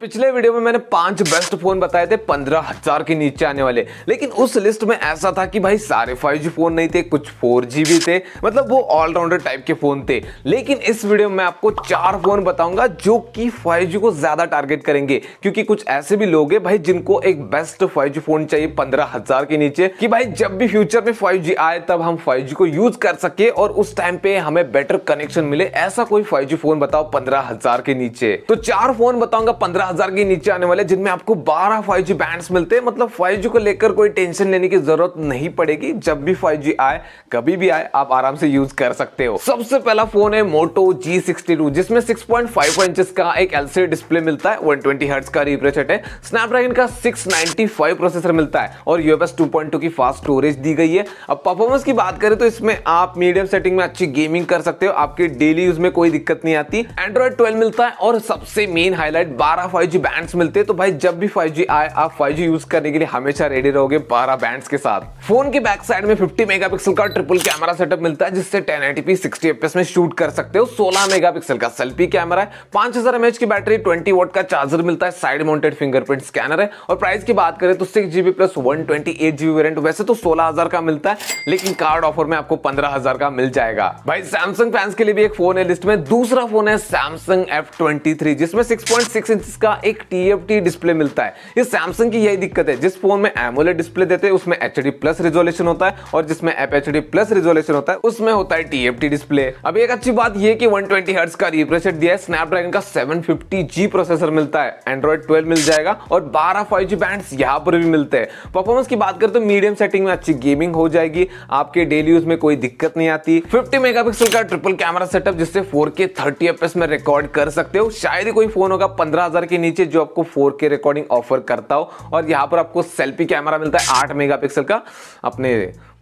पिछले वीडियो में मैंने पांच बेस्ट फोन बताए थे पंद्रह हजार के नीचे आने वाले लेकिन उस लिस्ट में ऐसा था कि भाई सारे फाइव जी फोन नहीं थे कुछ फोर जी भी थे मतलब वो ऑलराउंडर टाइप के फोन थे लेकिन इस वीडियो में आपको चार फोन बताऊंगा जो कि फाइव जी को ज्यादा टारगेट करेंगे क्योंकि कुछ ऐसे भी लोग हैं भाई जिनको एक बेस्ट फाइव जी फोन चाहिए पंद्रह हजार के नीचे कि भाई जब भी फ्यूचर में फाइव जी आए तब हम फाइव जी को यूज कर सके और उस टाइम पे हमें बेटर कनेक्शन मिले ऐसा कोई फाइव जी फोन बताओ पंद्रह हजार के नीचे तो चार फोन बताऊंगा पंद्रह हजार के नीचे आने वाले जिनमें आपको 12 फाइव जी बैंड्स मिलते हैं मतलब फाइव जी को लेकर कोई टेंशन लेने की जरूरत नहीं पड़ेगी जब भी फाइव जी आए कभी भी आए आप आराम से यूज कर सकते हो सबसे पहला फोन है मोटो जी सिक्सटी टू जिसमें सिक्स पॉइंट फाइव इंच का एक एलसीडी डिस्प्ले मिलता है वन ट्वेंटी हर्ट्स का रिफ्रेश रेट है स्नैपड्रैगन का सिक्स नाइनटी फाइव प्रोसेसर मिलता है और यूएस टू पॉइंट टू की फास्ट स्टोरेज दी गई है अब परफॉर्मेंस की बात करें तो इसमें आप मीडियम सेटिंग में अच्छी गेमिंग कर सकते हो आपके डेली यूज में कोई दिक्कत नहीं आती एंड्रॉइड ट्वेल्व मिलता है और सबसे मेन हाईलाइट बारह फाइव जी बैंड्स मिलते हैं तो भाई जब भी फाइव जी आए आप फाइव जी यूज करने के लिए हमेशा रेडी रहोगे बारह बैंड्स के साथ फोन के बैक साइड में फिफ्टी मेगा का ट्रिपल कैमरा सेटअप मिलता है जिससे ten eighty P sixty F में शूट कर सकते हो सोलह मेगा का सेल्फी कैमरा है पांच हजार एमएच की बैटरी ट्वेंटी वोट का चार्जर मिलता है साइड माउंटेड फिंगरप्रिंट स्कैनर है और प्राइस की बात करें तो six GB plus one twenty eight GB variant वैसे तो सोलह हजार का मिलता है लेकिन कार्ड ऑफर में आपको पंद्रह हजार का मिल जाएगा भाई सैमसंग फैंस के लिए भी एक फोन है लिस्ट में दूसरा फोन है सैमसंग एफ ट्वेंटी थ्री जिसमें सिक्स पॉइंट सिक्स इंच का का एक TFT डिस्प्ले मिलता है ये सैमसंग की यही दिक्कत है जिस फोन में एमोलेट डिस्प्ले देते हैं उसमें एच डी प्लस रिजोल्यूशन होता है और जिसमें F H D plus resolution होता है उसमें होता है टी डिस्प्ले अब एक अच्छी बात यह की वन ट्वेंटी हर्ट्स का रिप्रेसर दिया है स्नैपड्रैगन का सेवन फिफ्टी जी प्रोसेसर मिलता है एंड्रॉइड ट्वेल्व मिल जाएगा और बारह फाइव जी बैंड यहाँ पर भी मिलते हैं परफॉर्मेंस की बात करें तो मीडियम सेटिंग में अच्छी गेमिंग हो जाएगी आपके डेली यूज में कोई दिक्कत नहीं आती 50 मेगापिक्सल का ट्रिपल कैमरा सेटअप जिससे फोर 4K 30 fps में रिकॉर्ड कर सकते हो शायद ही कोई फोन होगा पंद्रह हजार के नीचे जो आपको फोर के रिकॉर्डिंग ऑफर करता हो और यहाँ पर आपको सेल्फी कैमरा मिलता है आठ मेगा का अपने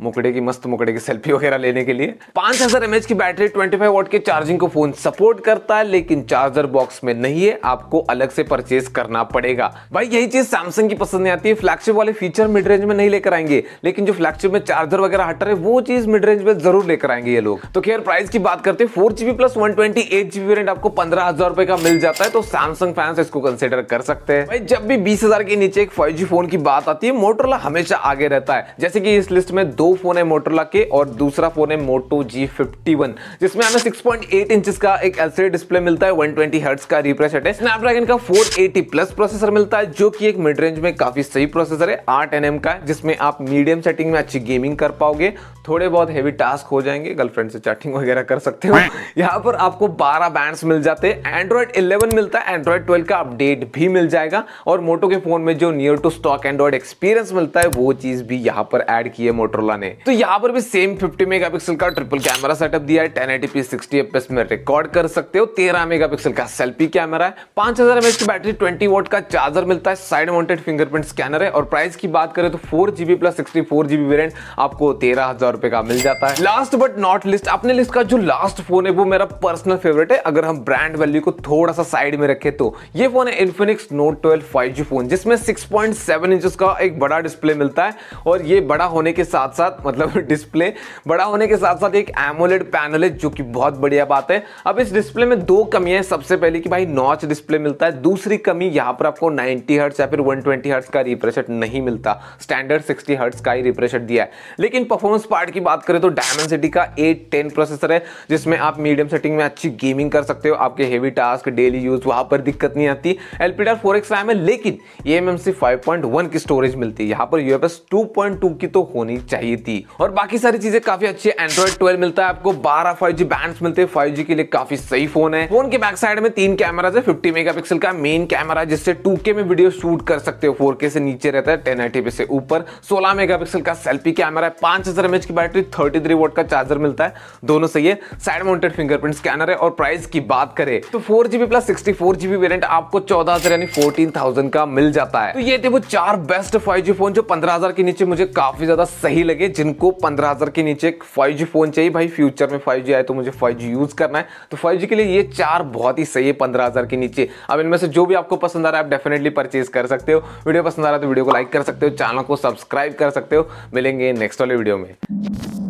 मुकड़े की मस्त मुकड़े की सेल्फी वगैरह लेने के लिए पांच हजार एमएच की बैटरी ट्वेंटी फाइव वोट के चार्जिंग को फोन सपोर्ट करता है लेकिन चार्जर बॉक्स में नहीं है आपको अलग से परचेज करना पड़ेगा भाई यही चीज सैमसंग की पसंद नहीं आती है फ्लैगशिप वाले फीचर मिड रेंज में नहीं लेकर आएंगे लेकिन जो फ्लैगशिप में चार्जर वगैरह हट रहे वो चीज मिड रेंज में जरूर लेकर आएंगे ये लोग तो खैर प्राइस की बात करते हैं four GB plus one twenty eight GB variant आपको पंद्रह हजार रुपए का मिल जाता है तो सैमसंग फैंस इसको कंसिडर कर सकते हैं भाई जब भी बीस हजार के नीचे एक फाइव फोन की बात आती है मोटरला हमेशा आगे रहता है जैसे कि इस लिस्ट में दो फोन है मोटरला के और दूसरा फोन है मोटो जी जिसमें हमें सिक्स पॉइंट का एक एलसीडी डिस्प्ले मिलता है वन ट्वेंटी का रिफ्रेश है स्नैपड्रैगन का फोर प्लस प्रोसेसर मिलता है जो की एक मिड रेंज में काफी सही प्रोसेसर है आठ एन का जिसमें आप मीडियम सेटिंग में अच्छी गेमिंग कर पाओगे थोड़े बहुत हेवी टास्क हो जाएंगे गर्लफ्रेंड से चैटिंग वगैरह कर सकते हो यहाँ पर आपको 12 बैंड्स मिल जाते हैं एंड्रॉइड 11 मिलता है एंड्रॉइड 12 का अपडेट भी मिल जाएगा और मोटो के फोन में जो near to stock Android experience मिलता है वो चीज भी यहाँ पर एड की है मोटरला ने तो यहाँ पर भी सेम 50 मेगापिक्सल का ट्रिपल कैमरा सेटअप दिया है टेन एटीपी सिक्सटी एफ में रिकॉर्ड कर सकते हो 13 मेगापिक्सल का सेल्फी कैमरा है पांच हजार एमएच की बैटरी ट्वेंटी वोट का चार्जर मिलता है साइड माउंटेड फिंगरप्रिंट स्कैनर है और प्राइस की बात करें तो four GB plus sixty four GB variant आपको तेरह हजार रुपए का मिल जाता है लास्ट बट नॉट लिस्ट अपने लिस्ट का जो लास्ट फोन है वो मेरा पर्सनल फेवरेट है अगर हम ब्रांड वैल्यू को थोड़ा सा साइड में रखे तो ये फोन है इन्फिनिक्स नोट 12 5G फोन जिसमें 6.7 इंच का एक बड़ा डिस्प्ले मिलता है और ये बड़ा होने के साथ साथ मतलब डिस्प्ले बड़ा होने के साथ साथ एक एमोलेड पैनल है जो कि बहुत बढ़िया बात है अब इस डिस्प्ले में दो कमियां हैं सबसे पहले कि भाई नॉच डिस्प्ले मिलता है दूसरी कमी यहाँ पर आपको नाइनटी हर्ट्स या फिर 120 हर्ट्स का रिफ्रेश नहीं मिलता स्टैंडर्ड सिक्सटी हर्ट्स का ही रिफ्रेश दिया है लेकिन परफॉर्मेंस पार्ट की बात करें तो डायमंड सिटी का एट टेन प्रोसेसर है जिसमें आप मीडियम सेटिंग में अच्छी गेमिंग कर सकते हो आपके हेवी टास्क डेली यूज वहां पर दिक्कत नहीं आती मिलती है एलपीडर फोर एक्स रैम है लेकिन ये M M C five point one की स्टोरेज मिलती है यहाँ पर यूएफएस टू पॉइंट टू की तो होनी चाहिए थी और बाकी सारी चीजें काफी अच्छी है एंड्रॉइड ट्वेल्व मिलता है आपको बारह फाइव जी बैंड मिलते हैं फाइव जी के लिए काफी सही फोन है फोन के बैक साइड में तीन कैमरा है फिफ्टी मेगापिक्सल का मेन कैमरा है जिससे टू के में वीडियो शूट कर सकते हो फोर के से नीचे रहता है टेन आई से ऊपर सोलह मेगापिक्सल का सेल्फी कैमरा है पांच हजार एमएच की बैटरी थर्टी थ्री वोट का चार्जर मिलता है दोनों सही है साइड माउंटेड फिंगरप्रिंट स्कैनर है और प्राइस की बात करें तो four GB plus sixty four GB variant आपको आपको चौदह हजार यानी फोर्टीन थाउजेंड का मिल जाता है तो ये थे वो चार बेस्ट फाइव फोन जो पंद्रह हजार के नीचे मुझे काफी ज्यादा सही लगे जिनको पंद्रह हजार के नीचे एक फाइव फोन चाहिए भाई फ्यूचर में फाइव आए तो मुझे फाइव यूज करना है तो फाइव के लिए ये चार बहुत ही सही है पंद्रह हजार के नीचे अब इनमें से जो भी आपको पसंद आ रहा है आप डेफिनेटली परचेज कर सकते हो वीडियो पसंद आ रहा है तो वीडियो को लाइक कर सकते हो चैनल को सब्सक्राइब कर सकते हो मिलेंगे नेक्स्ट वाले वीडियो में